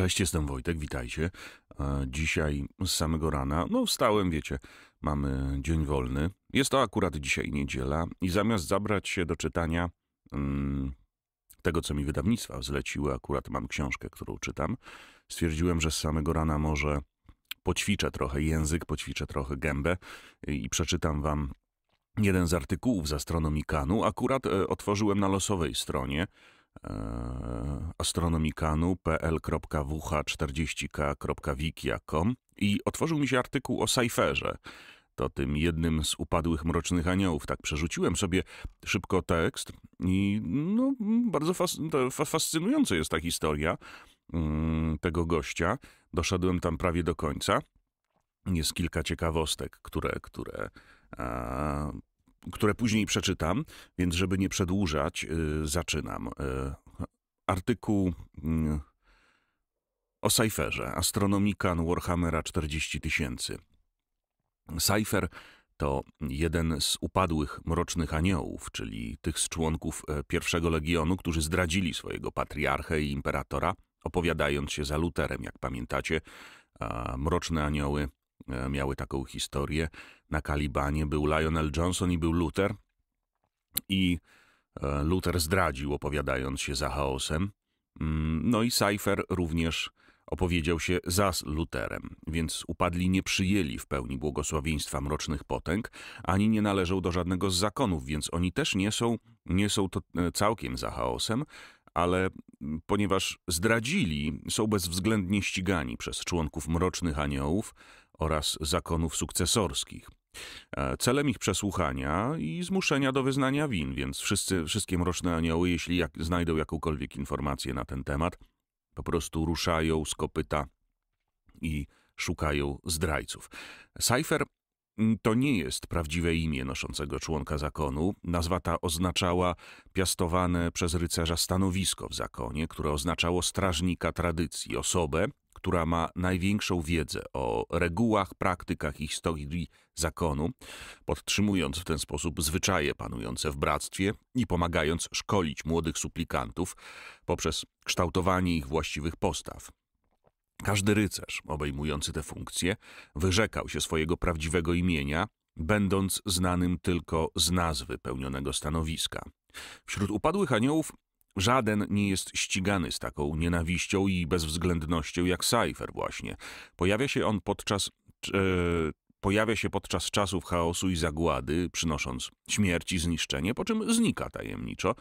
Cześć, jestem Wojtek, witajcie. E, dzisiaj z samego rana, no wstałem, wiecie, mamy dzień wolny. Jest to akurat dzisiaj niedziela i zamiast zabrać się do czytania hmm, tego, co mi wydawnictwa zleciły, akurat mam książkę, którą czytam, stwierdziłem, że z samego rana może poćwiczę trochę język, poćwiczę trochę gębę i przeczytam wam jeden z artykułów z Astronomikanu. Mikanu. Akurat e, otworzyłem na losowej stronie E, astronomikanu.pl.wh40k.wikia.com i otworzył mi się artykuł o Cypherze. To tym jednym z upadłych mrocznych aniołów. Tak przerzuciłem sobie szybko tekst i no, bardzo fas- fascynująca jest ta historia mm, tego gościa. Doszedłem tam prawie do końca. Jest kilka ciekawostek, które, które a, które później przeczytam, więc żeby nie przedłużać, y, zaczynam. Y, artykuł mm, o Cypherze, Astronomikan Warhammera 40 tysięcy. Cypher to jeden z upadłych Mrocznych Aniołów, czyli tych z członków e, pierwszego legionu, którzy zdradzili swojego patriarchę i imperatora, opowiadając się za Luterem, jak pamiętacie. A Mroczne Anioły E, miały taką historię. Na Kalibanie był Lionel Johnson i był Luther. I e, Luther zdradził, opowiadając się za chaosem. Mm, no i Cypher również opowiedział się za Luterem, więc upadli nie przyjęli w pełni błogosławieństwa mrocznych potęg, ani nie należą do żadnego z zakonów, więc oni też nie są, nie są to e, całkiem za chaosem, ale ponieważ zdradzili, są bezwzględnie ścigani przez członków mrocznych aniołów, oraz zakonów sukcesorskich. E, celem ich przesłuchania i zmuszenia do wyznania win, więc wszyscy, wszystkie mroczne anioły, jeśli jak, znajdą jakąkolwiek informację na ten temat, po prostu ruszają z kopyta i szukają zdrajców. Cypher mm, to nie jest prawdziwe imię noszącego członka zakonu. Nazwa ta oznaczała piastowane przez rycerza stanowisko w zakonie, które oznaczało strażnika tradycji, osobę, która ma największą wiedzę o regułach, praktykach i historii zakonu, podtrzymując w ten sposób zwyczaje panujące w bractwie i pomagając szkolić młodych suplikantów poprzez kształtowanie ich właściwych postaw. Każdy rycerz obejmujący te funkcje wyrzekał się swojego prawdziwego imienia, będąc znanym tylko z nazwy pełnionego stanowiska. Wśród upadłych aniołów Żaden nie jest ścigany z taką nienawiścią i bezwzględnością jak Cypher właśnie. Pojawia się on podczas... E, pojawia się podczas czasów chaosu i zagłady, przynosząc śmierć i zniszczenie, po czym znika tajemniczo,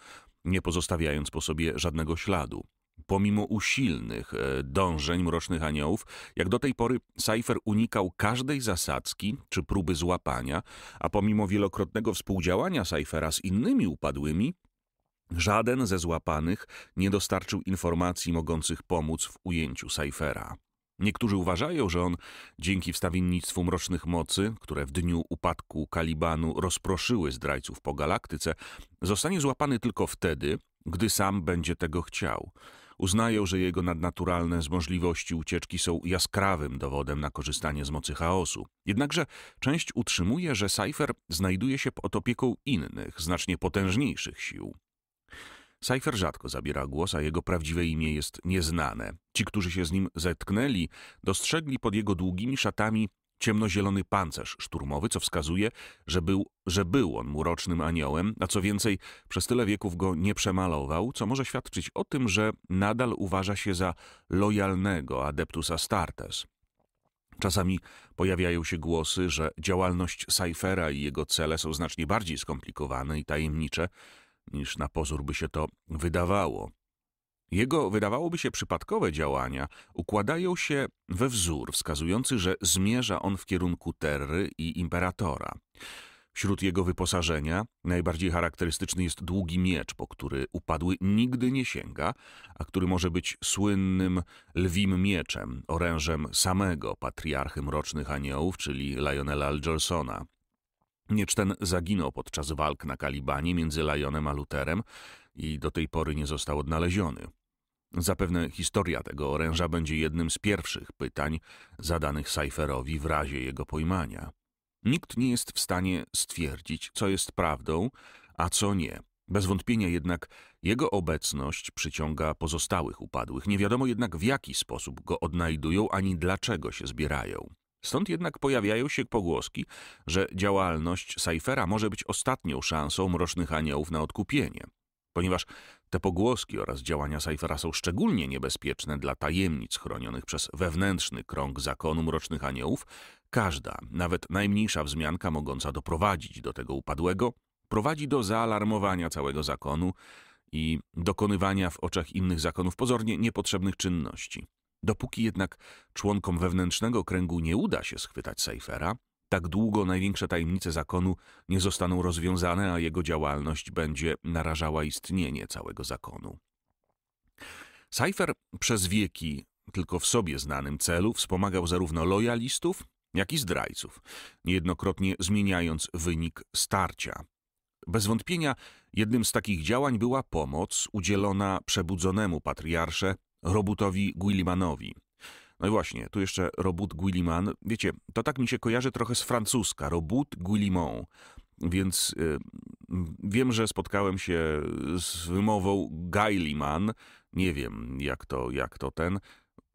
nie pozostawiając po sobie żadnego śladu. Pomimo usilnych e, dążeń mrocznych aniołów, jak do tej pory Cypher unikał każdej zasadzki czy próby złapania, a pomimo wielokrotnego współdziałania Cyphera z innymi upadłymi, Żaden ze złapanych nie dostarczył informacji mogących pomóc w ujęciu Cyphera. Niektórzy uważają, że on dzięki wstawiennictwu mrocznych mocy, które w dniu upadku Kalibanu rozproszyły zdrajców po galaktyce, zostanie złapany tylko wtedy, gdy sam będzie tego chciał. Uznają, że jego nadnaturalne z możliwości ucieczki są jaskrawym dowodem na korzystanie z mocy chaosu. Jednakże część utrzymuje, że Cypher znajduje się pod opieką innych, znacznie potężniejszych sił. Cypher rzadko zabiera głos, a jego prawdziwe imię jest nieznane. Ci, którzy się z nim zetknęli, dostrzegli pod jego długimi szatami ciemnozielony pancerz szturmowy, co wskazuje, że był, że był on murocznym aniołem, a co więcej, przez tyle wieków go nie przemalował, co może świadczyć o tym, że nadal uważa się za lojalnego adeptus Astartes. Czasami pojawiają się głosy, że działalność Cyphera i jego cele są znacznie bardziej skomplikowane i tajemnicze niż na pozór by się to wydawało. Jego, wydawałoby się, przypadkowe działania układają się we wzór wskazujący, że zmierza on w kierunku Terry i imperatora. Wśród jego wyposażenia najbardziej charakterystyczny jest długi miecz, po który upadły nigdy nie sięga, a który może być słynnym lwim mieczem, orężem samego patriarchy Mrocznych Aniołów, czyli Lionela Algersona. Miecz ten zaginął podczas walk na Kalibanie między Lionem a Luterem i do tej pory nie został odnaleziony. Zapewne historia tego oręża będzie jednym z pierwszych pytań zadanych Seiferowi w razie jego pojmania. Nikt nie jest w stanie stwierdzić, co jest prawdą, a co nie. Bez wątpienia jednak jego obecność przyciąga pozostałych upadłych. Nie wiadomo jednak w jaki sposób go odnajdują ani dlaczego się zbierają. Stąd jednak pojawiają się pogłoski, że działalność Cyphera może być ostatnią szansą Mrocznych Aniołów na odkupienie, ponieważ te pogłoski oraz działania Cyphera są szczególnie niebezpieczne dla tajemnic chronionych przez wewnętrzny krąg zakonu Mrocznych Aniołów, każda, nawet najmniejsza wzmianka mogąca doprowadzić do tego upadłego, prowadzi do zaalarmowania całego zakonu i dokonywania w oczach innych zakonów pozornie niepotrzebnych czynności. Dopóki jednak członkom wewnętrznego kręgu nie uda się schwytać Seifera, tak długo największe tajemnice zakonu nie zostaną rozwiązane, a jego działalność będzie narażała istnienie całego zakonu. Seifer przez wieki tylko w sobie znanym celu wspomagał zarówno lojalistów, jak i zdrajców, niejednokrotnie zmieniając wynik starcia. Bez wątpienia jednym z takich działań była pomoc udzielona przebudzonemu patriarsze Robutowi Guillimanowi. No i właśnie, tu jeszcze Robut Guilliman. Wiecie, to tak mi się kojarzy trochę z francuska. Robut Guilliman. Więc y, wiem, że spotkałem się z wymową Guilliman. Nie wiem, jak to, jak to ten.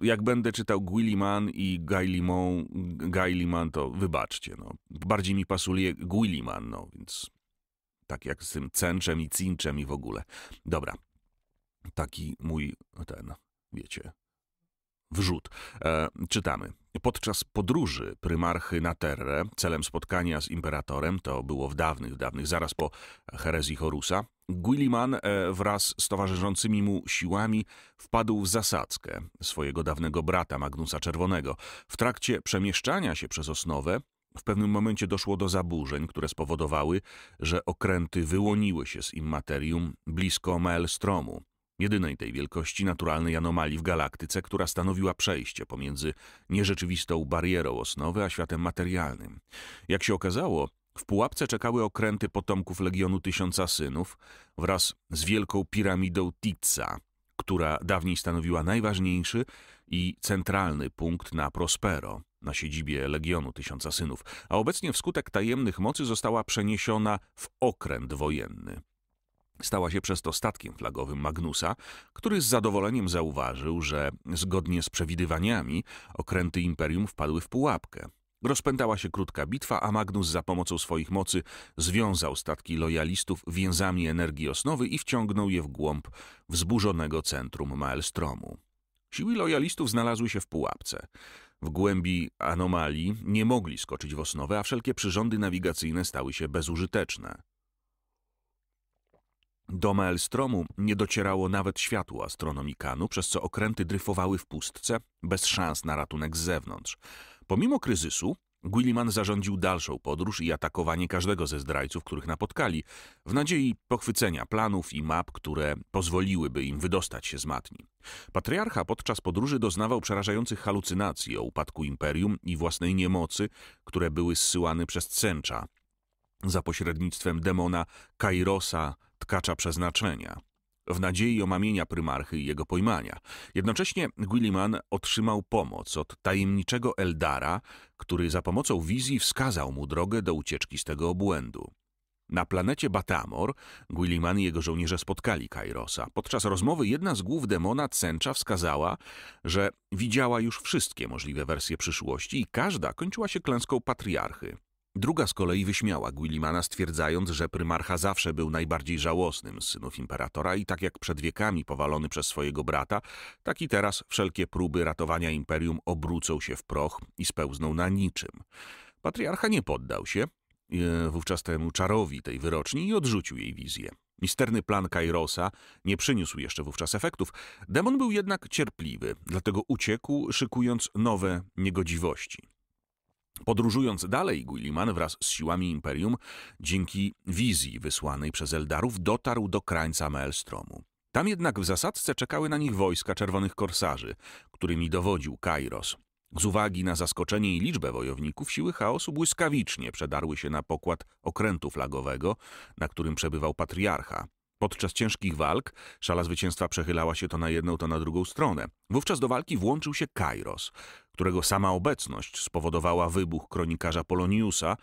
Jak będę czytał Guilliman i Guillimon, Guilliman, to wybaczcie. No. Bardziej mi pasuje Guilliman, no, więc tak jak z tym cęczem i cinczem i w ogóle. Dobra, taki mój ten wiecie, wrzut. E, czytamy. Podczas podróży prymarchy na Terrę celem spotkania z imperatorem, to było w dawnych, dawnych, zaraz po herezji Horusa, Guilliman e, wraz z towarzyszącymi mu siłami wpadł w zasadzkę swojego dawnego brata Magnusa Czerwonego. W trakcie przemieszczania się przez Osnowę w pewnym momencie doszło do zaburzeń, które spowodowały, że okręty wyłoniły się z immaterium blisko Maelstromu jedynej tej wielkości naturalnej anomalii w galaktyce, która stanowiła przejście pomiędzy nierzeczywistą barierą osnowy a światem materialnym. Jak się okazało, w pułapce czekały okręty potomków Legionu Tysiąca Synów wraz z wielką piramidą Titsa, która dawniej stanowiła najważniejszy i centralny punkt na Prospero, na siedzibie Legionu Tysiąca Synów, a obecnie wskutek tajemnych mocy została przeniesiona w okręt wojenny. Stała się przez to statkiem flagowym Magnusa, który z zadowoleniem zauważył, że zgodnie z przewidywaniami okręty imperium wpadły w pułapkę. Rozpętała się krótka bitwa, a Magnus za pomocą swoich mocy związał statki lojalistów więzami energii osnowy i wciągnął je w głąb wzburzonego centrum Maelstromu. Siły lojalistów znalazły się w pułapce. W głębi anomalii nie mogli skoczyć w osnowę, a wszelkie przyrządy nawigacyjne stały się bezużyteczne. Do Maelstromu nie docierało nawet światło astronomikanu, przez co okręty dryfowały w pustce, bez szans na ratunek z zewnątrz. Pomimo kryzysu, Guilliman zarządził dalszą podróż i atakowanie każdego ze zdrajców, których napotkali, w nadziei pochwycenia planów i map, które pozwoliłyby im wydostać się z matni. Patriarcha podczas podróży doznawał przerażających halucynacji o upadku imperium i własnej niemocy, które były zsyłane przez Cencza za pośrednictwem demona Kairosa tkacza przeznaczenia w nadziei omamienia prymarchy i jego pojmania. Jednocześnie Guilliman otrzymał pomoc od tajemniczego Eldara, który za pomocą wizji wskazał mu drogę do ucieczki z tego obłędu. Na planecie Batamor Guilliman i jego żołnierze spotkali Kairosa. Podczas rozmowy jedna z głów demona Cencha wskazała, że widziała już wszystkie możliwe wersje przyszłości i każda kończyła się klęską patriarchy. Druga z kolei wyśmiała Guillimana, stwierdzając, że prymarcha zawsze był najbardziej żałosnym z synów imperatora i tak jak przed wiekami powalony przez swojego brata, tak i teraz wszelkie próby ratowania imperium obrócą się w proch i spełzną na niczym. Patriarcha nie poddał się e, wówczas temu czarowi tej wyroczni i odrzucił jej wizję. Misterny plan Kairosa nie przyniósł jeszcze wówczas efektów. Demon był jednak cierpliwy, dlatego uciekł, szykując nowe niegodziwości. Podróżując dalej, Guilliman wraz z siłami Imperium, dzięki wizji wysłanej przez Eldarów, dotarł do krańca Maelstromu. Tam jednak w zasadzce czekały na nich wojska czerwonych korsarzy, którymi dowodził Kairos. Z uwagi na zaskoczenie i liczbę wojowników, siły chaosu błyskawicznie przedarły się na pokład okrętu flagowego, na którym przebywał patriarcha. Podczas ciężkich walk szala zwycięstwa przechylała się to na jedną, to na drugą stronę. Wówczas do walki włączył się Kairos którego sama obecność spowodowała wybuch kronikarza Poloniusa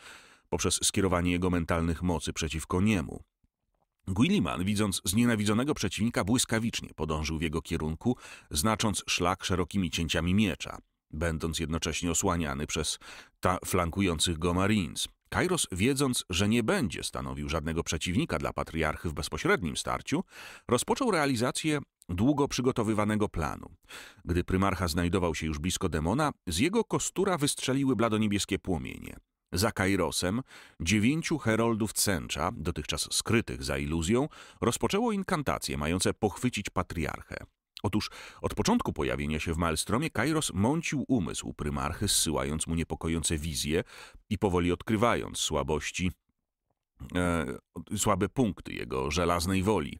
poprzez skierowanie jego mentalnych mocy przeciwko niemu. Guilliman, widząc znienawidzonego przeciwnika, błyskawicznie podążył w jego kierunku, znacząc szlak szerokimi cięciami miecza, będąc jednocześnie osłaniany przez ta flankujących go Marines. Kairos, wiedząc, że nie będzie stanowił żadnego przeciwnika dla patriarchy w bezpośrednim starciu, rozpoczął realizację długo przygotowywanego planu. Gdy prymarcha znajdował się już blisko demona, z jego kostura wystrzeliły bladoniebieskie płomienie. Za Kairosem dziewięciu heroldów Cencza, dotychczas skrytych za iluzją, rozpoczęło inkantacje mające pochwycić patriarchę. Otóż od początku pojawienia się w Maelstromie Kairos mącił umysł prymarchy, zsyłając mu niepokojące wizje i powoli odkrywając słabości E, słabe punkty jego żelaznej woli.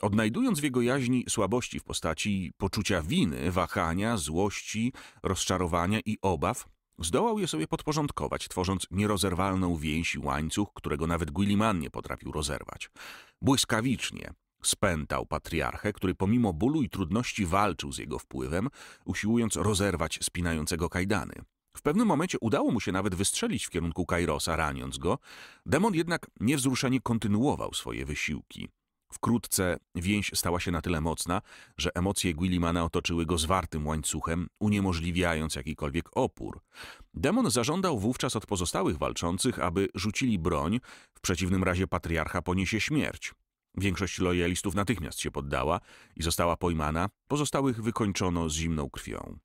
Odnajdując w jego jaźni słabości w postaci poczucia winy, wahania, złości, rozczarowania i obaw, zdołał je sobie podporządkować, tworząc nierozerwalną więź i łańcuch, którego nawet Guilliman nie potrafił rozerwać. Błyskawicznie spętał patriarchę, który pomimo bólu i trudności walczył z jego wpływem, usiłując rozerwać spinającego kajdany. W pewnym momencie udało mu się nawet wystrzelić w kierunku Kairosa, raniąc go. Demon jednak niewzruszenie kontynuował swoje wysiłki. Wkrótce więź stała się na tyle mocna, że emocje Guillimana otoczyły go zwartym łańcuchem, uniemożliwiając jakikolwiek opór. Demon zażądał wówczas od pozostałych walczących, aby rzucili broń, w przeciwnym razie patriarcha poniesie śmierć. Większość lojalistów natychmiast się poddała i została pojmana, pozostałych wykończono z zimną krwią.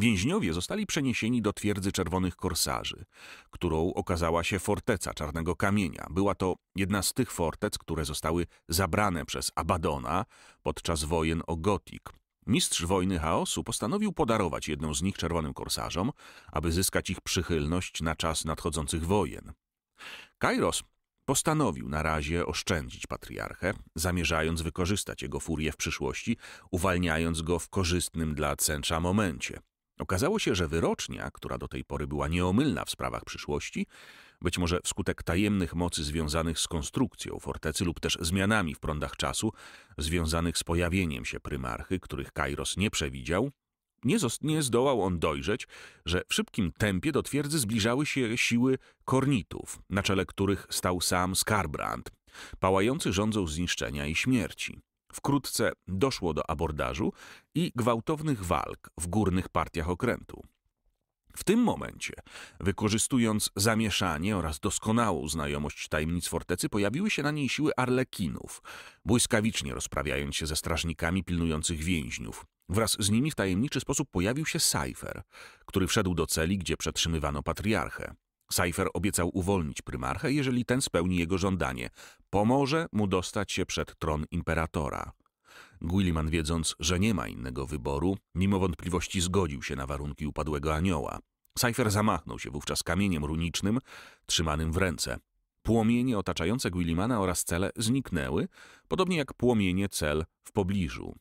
Więźniowie zostali przeniesieni do twierdzy Czerwonych Korsarzy, którą okazała się forteca Czarnego Kamienia. Była to jedna z tych fortec, które zostały zabrane przez Abadona podczas wojen o Gotik. Mistrz wojny chaosu postanowił podarować jedną z nich Czerwonym Korsarzom, aby zyskać ich przychylność na czas nadchodzących wojen. Kairos postanowił na razie oszczędzić patriarchę, zamierzając wykorzystać jego furię w przyszłości, uwalniając go w korzystnym dla Cęcza momencie. Okazało się, że wyrocznia, która do tej pory była nieomylna w sprawach przyszłości, być może wskutek tajemnych mocy związanych z konstrukcją fortecy lub też zmianami w prądach czasu związanych z pojawieniem się prymarchy, których Kairos nie przewidział, nie, nie zdołał on dojrzeć, że w szybkim tempie do twierdzy zbliżały się siły kornitów, na czele których stał sam Skarbrand, pałający rządzą zniszczenia i śmierci. Wkrótce doszło do abordażu i gwałtownych walk w górnych partiach okrętu. W tym momencie, wykorzystując zamieszanie oraz doskonałą znajomość tajemnic fortecy, pojawiły się na niej siły arlekinów, błyskawicznie rozprawiając się ze strażnikami pilnujących więźniów. Wraz z nimi w tajemniczy sposób pojawił się Cypher, który wszedł do celi, gdzie przetrzymywano patriarchę. Seifer obiecał uwolnić prymarchę, jeżeli ten spełni jego żądanie. Pomoże mu dostać się przed tron imperatora. Guilliman, wiedząc, że nie ma innego wyboru, mimo wątpliwości zgodził się na warunki upadłego anioła. Seifer zamachnął się wówczas kamieniem runicznym trzymanym w ręce. Płomienie otaczające Guillimana oraz cele zniknęły, podobnie jak płomienie cel w pobliżu.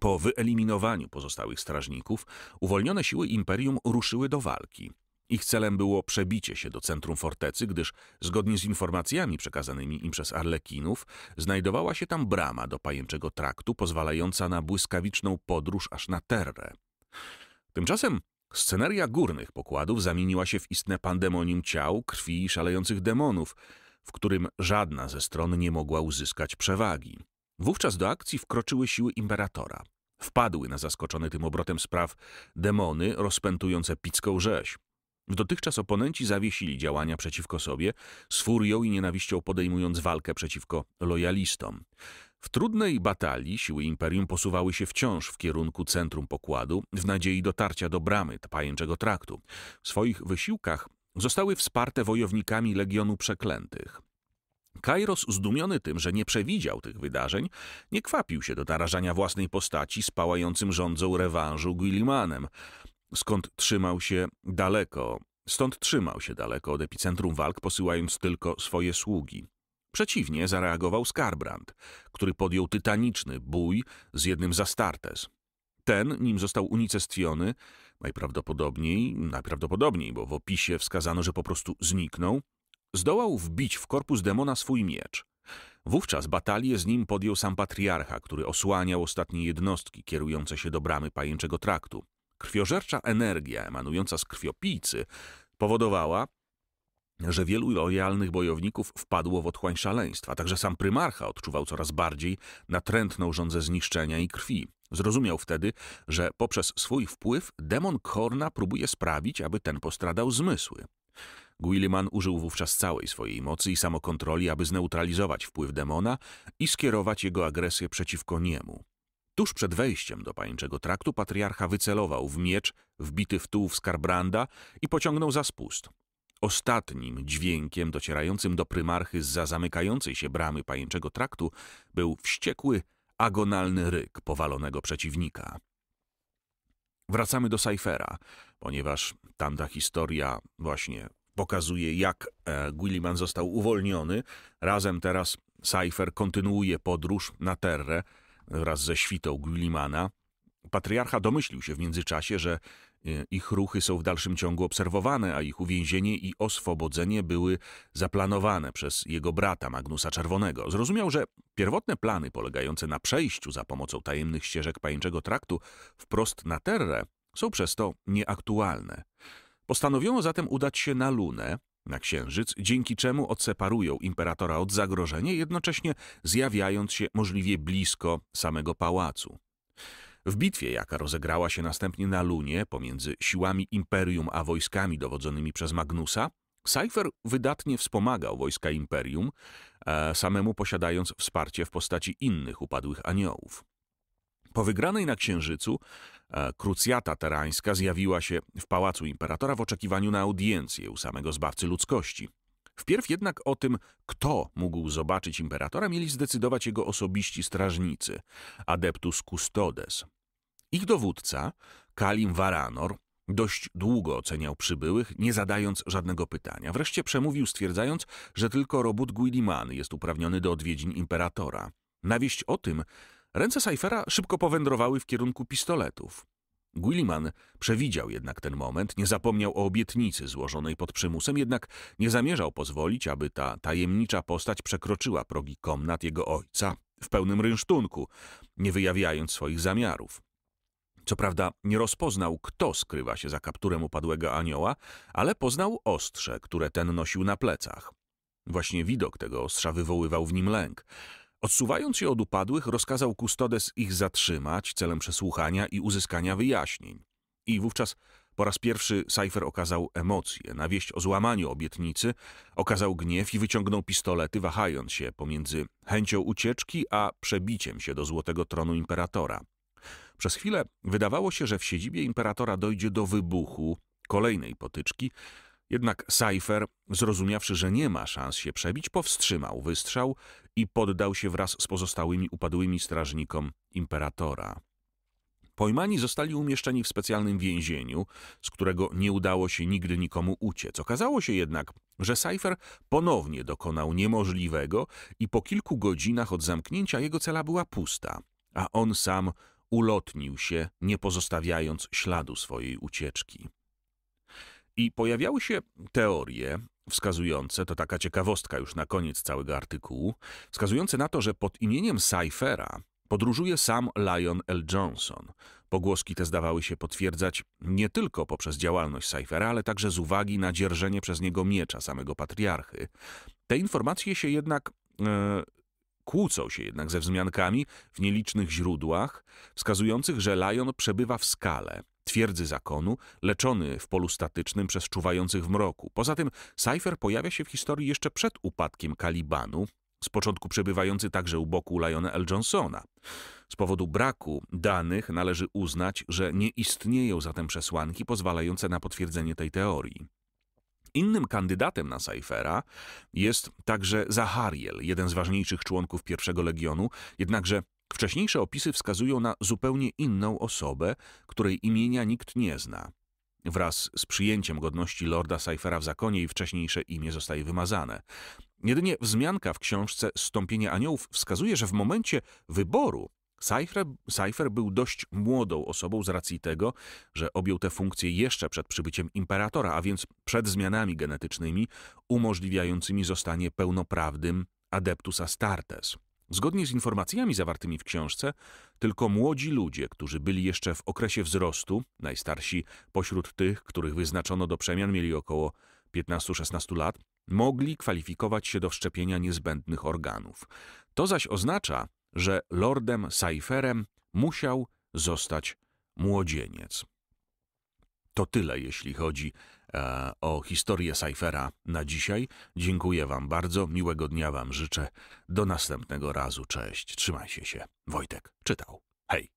Po wyeliminowaniu pozostałych strażników, uwolnione siły imperium ruszyły do walki. Ich celem było przebicie się do centrum fortecy, gdyż zgodnie z informacjami przekazanymi im przez Arlekinów, znajdowała się tam brama do pajęczego traktu, pozwalająca na błyskawiczną podróż aż na Terrę. Tymczasem sceneria górnych pokładów zamieniła się w istne pandemonium ciał, krwi i szalejących demonów, w którym żadna ze stron nie mogła uzyskać przewagi. Wówczas do akcji wkroczyły siły imperatora. Wpadły na zaskoczony tym obrotem spraw demony rozpętujące picką rzeź. Dotychczas oponenci zawiesili działania przeciwko sobie, z furią i nienawiścią podejmując walkę przeciwko lojalistom. W trudnej batalii siły imperium posuwały się wciąż w kierunku centrum pokładu, w nadziei dotarcia do bramy pajęczego traktu. W swoich wysiłkach zostały wsparte wojownikami Legionu Przeklętych. Kairos, zdumiony tym, że nie przewidział tych wydarzeń, nie kwapił się do narażania własnej postaci z pałającym rządzą rewanżu Guillimanem skąd trzymał się daleko. Stąd trzymał się daleko od epicentrum walk, posyłając tylko swoje sługi. Przeciwnie zareagował Skarbrand, który podjął tytaniczny bój z jednym z Astartes. Ten, nim został unicestwiony, najprawdopodobniej, najprawdopodobniej, bo w opisie wskazano, że po prostu zniknął, zdołał wbić w korpus demona swój miecz. Wówczas batalię z nim podjął sam patriarcha, który osłaniał ostatnie jednostki kierujące się do bramy pajęczego traktu. Krwiożercza energia emanująca z krwiopijcy powodowała, że wielu lojalnych bojowników wpadło w otchłań szaleństwa. Także sam prymarcha odczuwał coraz bardziej natrętną rządzę zniszczenia i krwi. Zrozumiał wtedy, że poprzez swój wpływ demon Korna próbuje sprawić, aby ten postradał zmysły. Guilliman użył wówczas całej swojej mocy i samokontroli, aby zneutralizować wpływ demona i skierować jego agresję przeciwko niemu. Tuż przed wejściem do pańczego traktu patriarcha wycelował w miecz wbity w tułów Skarbranda i pociągnął za spust. Ostatnim dźwiękiem docierającym do prymarchy z za zamykającej się bramy pajęczego traktu był wściekły, agonalny ryk powalonego przeciwnika. Wracamy do Cyphera, ponieważ tamta historia właśnie pokazuje, jak e, został uwolniony. Razem teraz Cypher kontynuuje podróż na Terrę, wraz ze świtą Guillimana, patriarcha domyślił się w międzyczasie, że e, ich ruchy są w dalszym ciągu obserwowane, a ich uwięzienie i oswobodzenie były zaplanowane przez jego brata Magnusa Czerwonego. Zrozumiał, że pierwotne plany polegające na przejściu za pomocą tajemnych ścieżek pajęczego traktu wprost na Terrę są przez to nieaktualne. Postanowiono zatem udać się na Lunę, na Księżyc, dzięki czemu odseparują imperatora od zagrożenia, jednocześnie zjawiając się możliwie blisko samego pałacu. W bitwie, jaka rozegrała się następnie na Lunie pomiędzy siłami Imperium a wojskami dowodzonymi przez Magnusa, Cypher wydatnie wspomagał wojska Imperium, e, samemu posiadając wsparcie w postaci innych upadłych aniołów. Po wygranej na Księżycu krucjata terańska zjawiła się w Pałacu Imperatora w oczekiwaniu na audiencję u samego Zbawcy Ludzkości. Wpierw jednak o tym, kto mógł zobaczyć imperatora, mieli zdecydować jego osobiści strażnicy, adeptus custodes. Ich dowódca, Kalim Varanor, Dość długo oceniał przybyłych, nie zadając żadnego pytania. Wreszcie przemówił, stwierdzając, że tylko robót Guillimany jest uprawniony do odwiedzin imperatora. Nawieść o tym Ręce Cyphera szybko powędrowały w kierunku pistoletów. Guilliman przewidział jednak ten moment, nie zapomniał o obietnicy złożonej pod przymusem, jednak nie zamierzał pozwolić, aby ta tajemnicza postać przekroczyła progi komnat jego ojca w pełnym rynsztunku, nie wyjawiając swoich zamiarów. Co prawda nie rozpoznał, kto skrywa się za kapturem upadłego anioła, ale poznał ostrze, które ten nosił na plecach. Właśnie widok tego ostrza wywoływał w nim lęk. Odsuwając się od upadłych, rozkazał kustodes ich zatrzymać celem przesłuchania i uzyskania wyjaśnień. I wówczas po raz pierwszy Cypher okazał emocje. Na wieść o złamaniu obietnicy okazał gniew i wyciągnął pistolety, wahając się pomiędzy chęcią ucieczki a przebiciem się do złotego tronu imperatora. Przez chwilę wydawało się, że w siedzibie imperatora dojdzie do wybuchu kolejnej potyczki, jednak Cypher, zrozumiawszy, że nie ma szans się przebić, powstrzymał wystrzał i poddał się wraz z pozostałymi upadłymi strażnikom imperatora. Pojmani zostali umieszczeni w specjalnym więzieniu, z którego nie udało się nigdy nikomu uciec. Okazało się jednak, że Cypher ponownie dokonał niemożliwego i po kilku godzinach od zamknięcia jego cela była pusta, a on sam ulotnił się, nie pozostawiając śladu swojej ucieczki. I pojawiały się teorie wskazujące, to taka ciekawostka już na koniec całego artykułu, wskazujące na to, że pod imieniem Cyphera podróżuje sam Lion L. Johnson. Pogłoski te zdawały się potwierdzać nie tylko poprzez działalność Cyphera, ale także z uwagi na dzierżenie przez niego miecza samego patriarchy. Te informacje się jednak yy, kłócą się jednak ze wzmiankami w nielicznych źródłach wskazujących, że Lion przebywa w skale, twierdzy zakonu, leczony w polu statycznym przez czuwających w mroku. Poza tym Cypher pojawia się w historii jeszcze przed upadkiem Kalibanu, z początku przebywający także u boku Liona L. Johnsona. Z powodu braku danych należy uznać, że nie istnieją zatem przesłanki pozwalające na potwierdzenie tej teorii. Innym kandydatem na Cyphera jest także Zachariel, jeden z ważniejszych członków pierwszego legionu, jednakże Wcześniejsze opisy wskazują na zupełnie inną osobę, której imienia nikt nie zna. Wraz z przyjęciem godności lorda Cyphera w zakonie i wcześniejsze imię zostaje wymazane. Jedynie wzmianka w książce Stąpienie Aniołów wskazuje, że w momencie wyboru Cypher, Cypher był dość młodą osobą z racji tego, że objął tę funkcję jeszcze przed przybyciem imperatora, a więc przed zmianami genetycznymi umożliwiającymi zostanie pełnoprawnym adeptus Astartes. Zgodnie z informacjami zawartymi w książce, tylko młodzi ludzie, którzy byli jeszcze w okresie wzrostu, najstarsi pośród tych, których wyznaczono do przemian, mieli około 15-16 lat, mogli kwalifikować się do szczepienia niezbędnych organów. To zaś oznacza, że lordem Seiferem musiał zostać młodzieniec. To tyle, jeśli chodzi E, o historię Cyphera na dzisiaj. Dziękuję Wam bardzo, miłego dnia Wam życzę. Do następnego razu, cześć, trzymajcie się. Wojtek czytał. Hej!